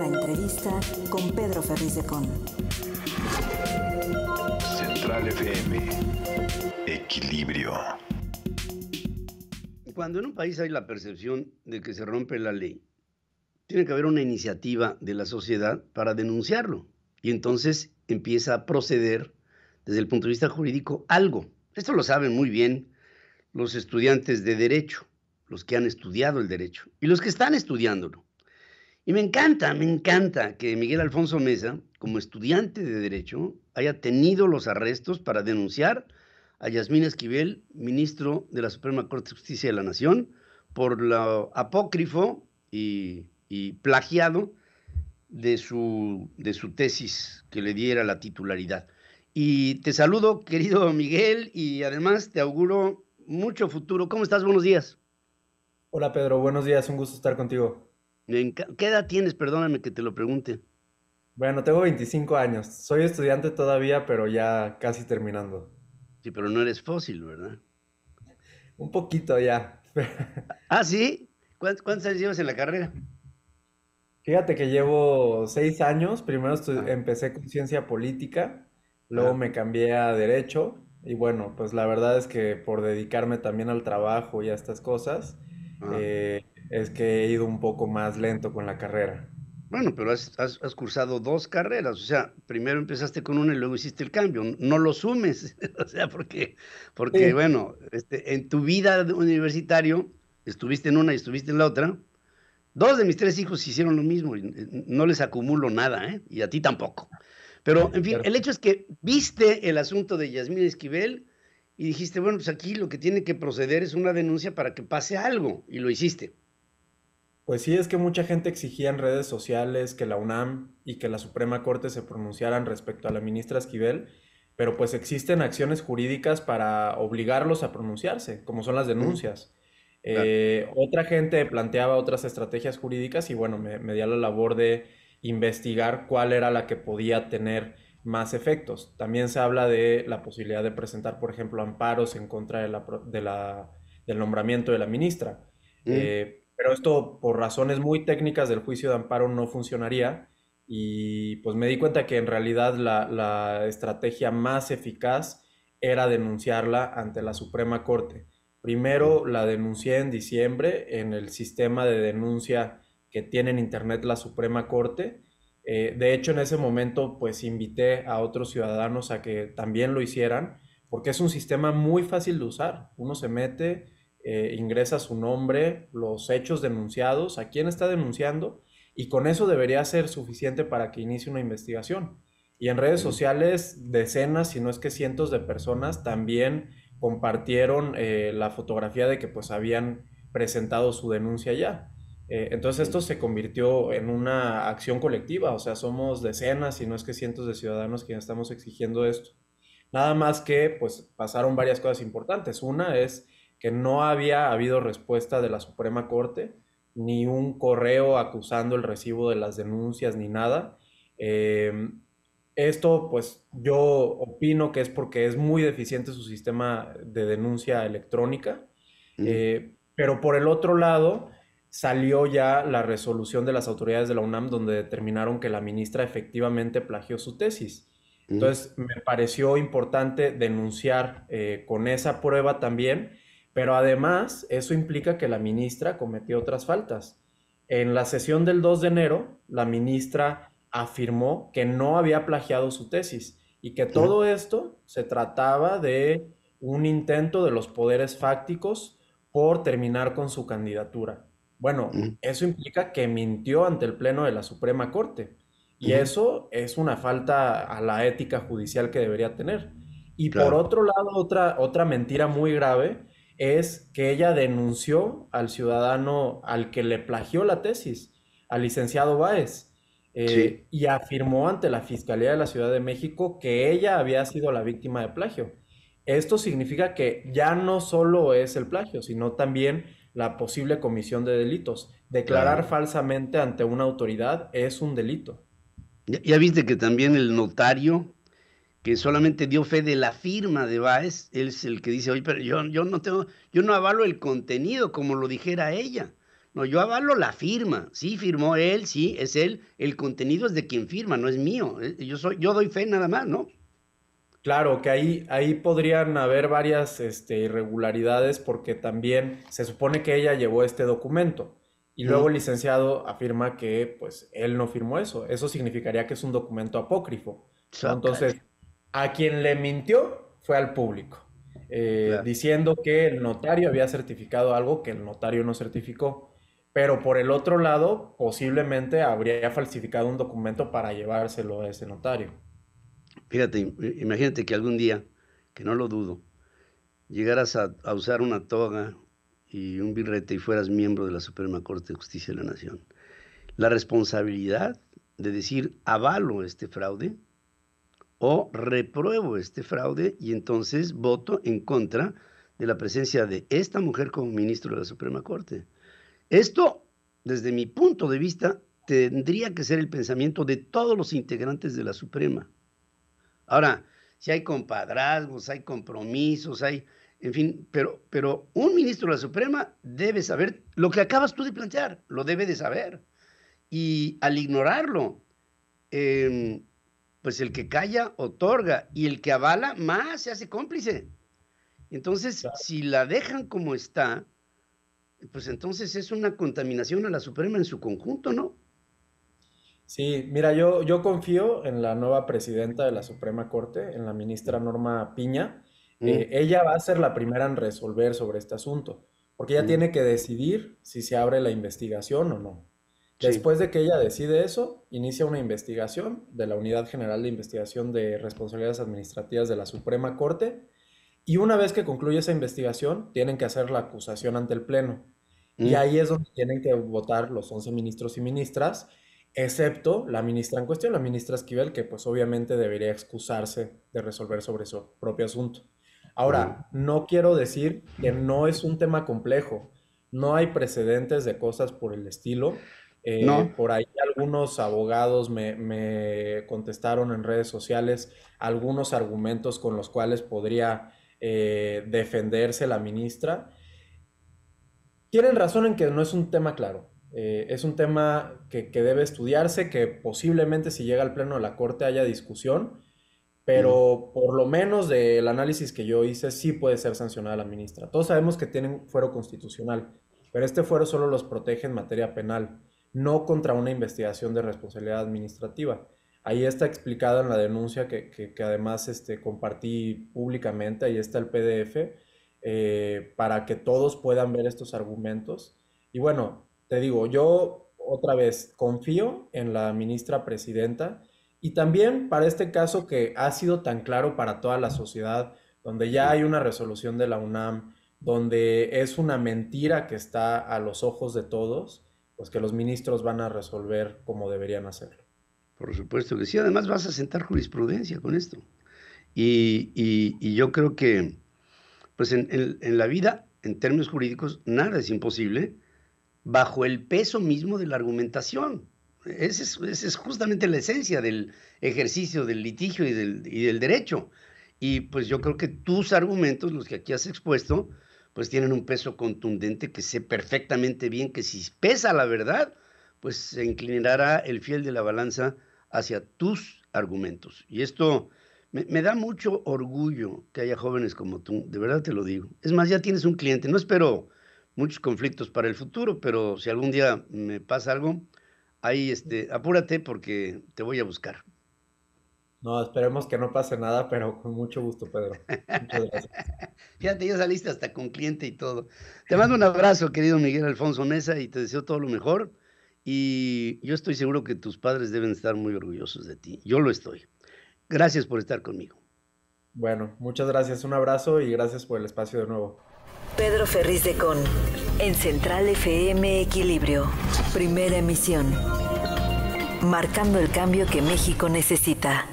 la entrevista con Pedro Ferrizecón. Con. Central FM. Equilibrio. Cuando en un país hay la percepción de que se rompe la ley, tiene que haber una iniciativa de la sociedad para denunciarlo. Y entonces empieza a proceder desde el punto de vista jurídico algo. Esto lo saben muy bien los estudiantes de derecho, los que han estudiado el derecho y los que están estudiándolo. Y me encanta, me encanta que Miguel Alfonso Mesa, como estudiante de Derecho, haya tenido los arrestos para denunciar a Yasmín Esquivel, ministro de la Suprema Corte de Justicia de la Nación, por lo apócrifo y, plagiado de su, de su tesis que le diera la titularidad. Y te saludo, querido Miguel, y además te auguro mucho futuro. ¿Cómo estás? Buenos días. Hola Pedro, buenos días, un gusto estar contigo. ¿Qué edad tienes? Perdóname que te lo pregunte. Bueno, tengo 25 años. Soy estudiante todavía, pero ya casi terminando. Sí, pero no eres fósil, ¿verdad? Un poquito ya. ¿Ah, sí? ¿Cuántos, años llevas en la carrera? Fíjate que llevo seis años. Primero ah. empecé con ciencia política, luego ah. me cambié a derecho. Y bueno, pues la verdad es que por dedicarme también al trabajo y a estas cosas, ah. eh, es que he ido un poco más lento con la carrera. Bueno, pero has, cursado dos carreras, o sea, primero empezaste con una y luego hiciste el cambio, no lo sumes, o sea, porque, porque bueno, este, en tu vida universitario estuviste en una y estuviste en la otra. Dos de mis tres hijos hicieron lo mismo, y eh, no les acumulo nada, ¿eh? y a ti tampoco. Pero, en fin, el hecho es que viste el asunto de Yasmín Esquivel y dijiste, bueno, pues aquí lo que tiene que proceder es una denuncia para que pase algo, y lo hiciste. Pues sí, es que mucha gente exigía en redes sociales que la UNAM y que la Suprema Corte se pronunciaran respecto a la ministra Esquivel, pero pues existen acciones jurídicas para obligarlos a pronunciarse, como son las denuncias. Eh, otra gente planteaba otras estrategias jurídicas y bueno, me, me di a la labor de investigar cuál era la que podía tener más efectos. También se habla de la posibilidad de presentar, por ejemplo, amparos en contra de la, del nombramiento de la ministra. Mm. Eh, pero esto por razones muy técnicas del juicio de amparo no funcionaría y pues me di cuenta que en realidad la, estrategia más eficaz era denunciarla ante la Suprema Corte. Primero la denuncié en diciembre en el sistema de denuncia que tiene en Internet la Suprema Corte. Eh, de hecho, en ese momento, pues invité a otros ciudadanos a que también lo hicieran, porque es un sistema muy fácil de usar. Uno se mete, eh, ingresa su nombre, los hechos denunciados, a quién está denunciando, y con eso debería ser suficiente para que inicie una investigación. Y en redes sociales, decenas, si no es que cientos de personas también compartieron eh, la fotografía de que pues habían presentado su denuncia ya. Eh, entonces esto se convirtió en una acción colectiva, o sea, somos decenas, si no es que cientos de ciudadanos quienes estamos exigiendo esto. Nada más que pues pasaron varias cosas importantes. Una es que no había habido respuesta de la Suprema Corte, ni un correo acusando el recibo de las denuncias, ni nada. Em, esto, pues yo opino que es porque es muy deficiente su sistema de denuncia electrónica, eh, pero por el otro lado, salió ya la resolución de las autoridades de la UNAM donde determinaron que la ministra efectivamente plagió su tesis. Entonces, me pareció importante denunciar eh, con esa prueba también pero además, eso implica que la ministra cometió otras faltas. En la sesión del 2 de enero, la ministra afirmó que no había plagiado su tesis y que todo esto se trataba de un intento de los poderes fácticos por terminar con su candidatura. Bueno, eso implica que mintió ante el Pleno de la Suprema Corte y eso es una falta a la ética judicial que debería tener. Y por otro lado, otra, otra mentira muy grave es que ella denunció al ciudadano al que le plagió la tesis, al licenciado Báez, eh, y afirmó ante la Fiscalía de la Ciudad de México que ella había sido la víctima de plagio. Esto significa que ya no solo es el plagio, sino también la posible comisión de delitos. Declarar falsamente ante una autoridad es un delito. ya viste que también el notario que solamente dio fe de la firma de Báez, él es el que dice, oye, pero yo, yo no tengo, yo no avalo el contenido como lo dijera ella. No, yo avalo la firma. Sí, firmó él, sí, es él. El contenido es de quien firma, no es mío. Eh, yo, soy, yo doy fe nada más, ¿no? Claro, que ahí, ahí podrían haber varias este, irregularidades porque también se supone que ella llevó este documento y luego el licenciado afirma que pues él no firmó eso. Eso significaría que es un documento apócrifo. Entonces, a quien le mintió fue al público, eh, diciendo que el notario había certificado algo que el notario no certificó. Pero por el otro lado, posiblemente habría falsificado un documento para llevárselo a ese notario. Fíjate, imagínate que algún día, que no lo dudo, llegaras a, a usar una toga y un birrete y fueras miembro de la Suprema Corte de Justicia de la Nación. La responsabilidad de decir avalo este fraude o repruebo este fraude y entonces voto en contra de la presencia de esta mujer como ministro de la Suprema Corte. Esto, desde mi punto de vista, tendría que ser el pensamiento de todos los integrantes de la Suprema. Ahora, si hay compadrazgos, hay compromisos, hay, en fin, pero, pero un ministro de la Suprema debe saber lo que acabas tú de plantear, lo debe de saber. Y al ignorarlo, em, pues el que calla otorga y el que avala más se hace cómplice. Entonces, si la dejan como está, pues entonces es una contaminación a la Suprema en su conjunto, ¿no? Sí, mira, yo, yo confío en la nueva presidenta de la Suprema Corte, en la ministra Norma Piña. Mm. Eh, ella va a ser la primera en resolver sobre este asunto, porque ella mm. tiene que decidir si se abre la investigación o no. Después de que ella decide eso, inicia una investigación de la Unidad General de Investigación de Responsabilidades Administrativas de la Suprema Corte y una vez que concluye esa investigación, tienen que hacer la acusación ante el Pleno. Y mm. ahí es donde tienen que votar los 11 ministros y ministras, excepto la ministra en cuestión, la ministra Esquivel, que pues obviamente debería excusarse de resolver sobre su propio asunto. Ahora, mm. no quiero decir que no es un tema complejo, no hay precedentes de cosas por el estilo, eh, por ahí algunos abogados me, contestaron en redes sociales algunos argumentos con los cuales podría eh, defenderse la ministra. Tienen razón en que no es un tema claro. Eh, es un tema que, debe estudiarse, que posiblemente si llega al Pleno de la Corte haya discusión, pero mm. por lo menos del análisis que yo hice sí puede ser sancionada la ministra. Todos sabemos que tienen fuero constitucional, pero este fuero solo los protege en materia penal no contra una investigación de responsabilidad administrativa. Ahí está explicado en la denuncia que, que, además este, compartí públicamente, ahí está el PDF, eh, para que todos puedan ver estos argumentos. Y bueno, te digo, yo otra vez confío en la ministra presidenta y también para este caso que ha sido tan claro para toda la sociedad, donde ya hay una resolución de la UNAM, donde es una mentira que está a los ojos de todos pues que los ministros van a resolver como deberían hacerlo. Por supuesto que sí, además vas a sentar jurisprudencia con esto. Y, yo creo que, pues en, la vida, en términos jurídicos, nada es imposible bajo el peso mismo de la argumentación. Esa es, justamente la esencia del ejercicio del litigio y del, y del, derecho. Y pues yo creo que tus argumentos, los que aquí has expuesto, pues tienen un peso contundente que sé perfectamente bien que si pesa la verdad, pues se inclinará el fiel de la balanza hacia tus argumentos. Y esto me, da mucho orgullo que haya jóvenes como tú, de verdad te lo digo. Es más, ya tienes un cliente, no espero muchos conflictos para el futuro, pero si algún día me pasa algo, ahí este, apúrate porque te voy a buscar. No, esperemos que no pase nada, pero con mucho gusto, Pedro. Muchas gracias. Fíjate, ya saliste hasta con cliente y todo. Te mando un abrazo, querido Miguel Alfonso Mesa, y te deseo todo lo mejor. Y yo estoy seguro que tus padres deben estar muy orgullosos de ti. Yo lo estoy. Gracias por estar conmigo. Bueno, muchas gracias. Un abrazo y gracias por el espacio de nuevo. Pedro Ferriz de Con, en Central FM Equilibrio, primera emisión. Marcando el cambio que México necesita.